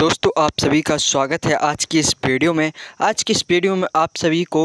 दोस्तों आप सभी का स्वागत है आज की इस वीडियो में आज की इस वीडियो में आप सभी को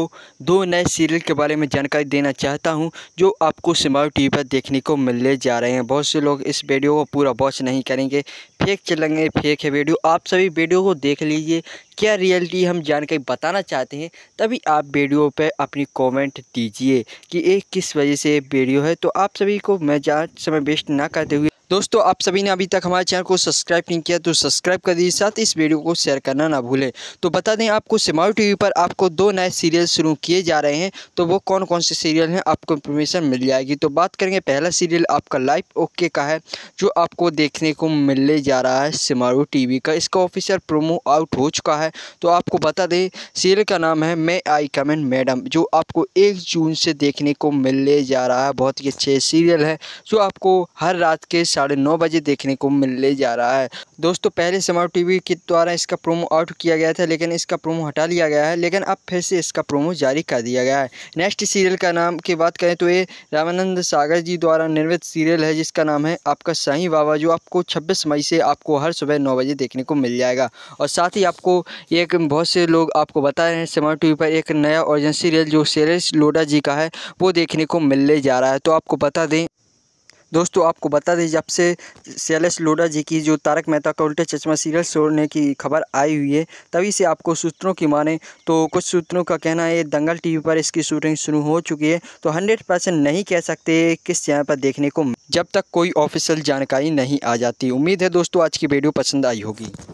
दो नए सीरियल के बारे में जानकारी देना चाहता हूं जो आपको स्मार्ट टी पर देखने को मिलने जा रहे हैं बहुत से लोग इस वीडियो को पूरा वॉच नहीं करेंगे फेक चलेंगे फेक है वीडियो आप सभी वीडियो को देख लीजिए क्या रियलिटी हम जानकारी बताना चाहते हैं तभी आप वीडियो पर अपनी कॉमेंट दीजिए कि ये किस वजह से वीडियो है तो आप सभी को मैं जहाँ समय वेस्ट ना करते हुए दोस्तों आप सभी ने अभी तक हमारे चैनल को सब्सक्राइब नहीं किया तो सब्सक्राइब कर दीजिए साथ इस वीडियो को शेयर करना ना भूलें तो बता दें आपको सिमारू टीवी पर आपको दो नए सीरियल शुरू किए जा रहे हैं तो वो कौन कौन से सीरियल हैं आपको इन्फॉर्मेशन मिल जाएगी तो बात करेंगे पहला सीरियल आपका लाइफ ओके का है जो आपको देखने को मिलने जा रहा है सिमारू टी का इसका ऑफिशियल प्रोमो आउट हो चुका है तो आपको बता दें सीरियल का नाम है मे आई कम मैडम जो आपको एक जून से देखने को मिलने जा रहा है बहुत ही अच्छे सीरियल है जो आपको हर रात के साढ़े नौ बजे देखने को मिलने जा रहा है दोस्तों पहले समार्ट टीवी के द्वारा इसका प्रोमो आउट किया गया था लेकिन इसका प्रोमो हटा लिया गया है लेकिन अब फिर से इसका प्रोमो जारी कर दिया गया है नेक्स्ट सीरियल का नाम की बात करें तो ये रामानंद सागर जी द्वारा निर्मित सीरियल है जिसका नाम है आपका साई बाबा जो आपको छब्बीस मई से आपको हर सुबह नौ बजे देखने को मिल जाएगा और साथ ही आपको एक बहुत से लोग आपको बता रहे हैं स्मार्ट टी पर एक नया ओरिजिन सीरियल जो शैलेश लोडा जी का है वो देखने को मिलने जा रहा है तो आपको बता दें दोस्तों आपको बता दें जब से सेलेस लोडा जी की जो तारक मेहता का उल्टे चश्मा सीरियल छोड़ने की खबर आई हुई है तभी से आपको सूत्रों की माने तो कुछ सूत्रों का कहना है दंगल टीवी पर इसकी शूटिंग शुरू हो चुकी है तो हंड्रेड परसेंट नहीं कह सकते किस चैनल पर देखने को जब तक कोई ऑफिशियल जानकारी नहीं आ जाती उम्मीद है दोस्तों आज की वीडियो पसंद आई होगी